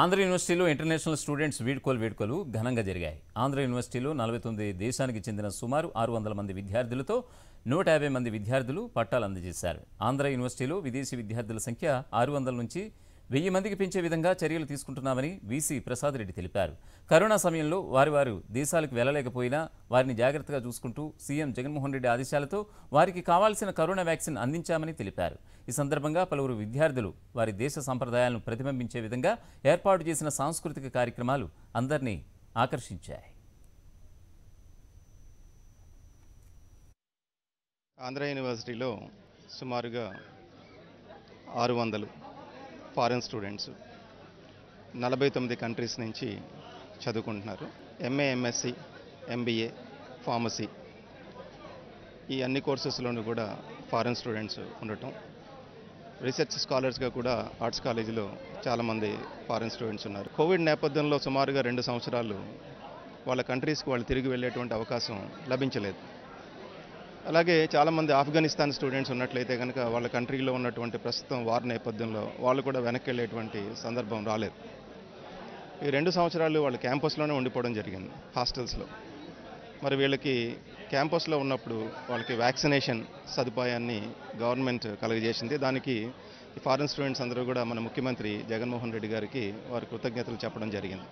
ఆంధ్ర యూనివర్సిటీలో international students వీడ్కోలు వీడ్కోలు ఘనంగా జరిగాయి ఆంధ్ర యూనివర్సిటీలో నలభై తొమ్మిది దేశానికి చెందిన సుమారు ఆరు వందల మంది విద్యార్థులతో నూట యాభై మంది విద్యార్థులు పట్టాలు అందజేశారు ఆంధ్ర యూనివర్సిటీలో విదేశీ విద్యార్థుల సంఖ్య ఆరు వందల నుంచి వెయ్యి మందికి పెంచే విధంగా చర్యలు తీసుకుంటున్నామని వీసీ ప్రసాద్ రెడ్డి తెలిపారు కరోనా సమయంలో వారి వారు దేశాలకు వెళ్లలేకపోయినా వారిని జాగ్రత్తగా చూసుకుంటూ సీఎం జగన్మోహన్ రెడ్డి ఆదేశాలతో వారికి కావాల్సిన కరోనా వ్యాక్సిన్ అందించామని తెలిపారు ఈ సందర్భంగా పలువురు విద్యార్థులు వారి దేశ సంప్రదాయాలను ప్రతిబింబించే విధంగా ఏర్పాటు చేసిన సాంస్కృతిక కార్యక్రమాలు అందరినీ ఆకర్షించాయి ఆంధ్ర యూనివర్సిటీలో సుమారుగా ఆరు వందలు ఫారెన్ స్టూడెంట్స్ నలభై తొమ్మిది కంట్రీస్ నుంచి చదువుకుంటున్నారు ఎంఏ ఎంఎస్సి ఎంబీఏ ఫార్మసీ ఈ అన్ని కోర్సెస్లోనూ కూడా ఫారెన్ స్టూడెంట్స్ ఉండటం రీసెర్చ్ స్కాలర్స్గా కూడా ఆర్ట్స్ కాలేజీలో చాలామంది ఫారెన్ స్టూడెంట్స్ ఉన్నారు కోవిడ్ నేపథ్యంలో సుమారుగా రెండు సంవత్సరాలు వాళ్ళ కంట్రీస్కి వాళ్ళు తిరిగి వెళ్ళేటువంటి అవకాశం లభించలేదు అలాగే చాలామంది ఆఫ్ఘనిస్తాన్ స్టూడెంట్స్ ఉన్నట్లయితే కనుక వాళ్ళ కంట్రీలో ఉన్నటువంటి ప్రస్తుతం వార్ నేపథ్యంలో వాళ్ళు కూడా వెనక్కి వెళ్ళేటువంటి సందర్భం రాలేదు ఈ రెండు సంవత్సరాలు వాళ్ళు క్యాంపస్లోనే ఉండిపోవడం జరిగింది హాస్టల్స్లో మరి వీళ్ళకి క్యాంపస్లో ఉన్నప్పుడు వాళ్ళకి వ్యాక్సినేషన్ సదుపాయాన్ని గవర్నమెంట్ కలుగజేసింది దానికి ఫారెన్ స్టూడెంట్స్ అందరూ కూడా మన ముఖ్యమంత్రి జగన్మోహన్ రెడ్డి గారికి వారి కృతజ్ఞతలు చెప్పడం జరిగింది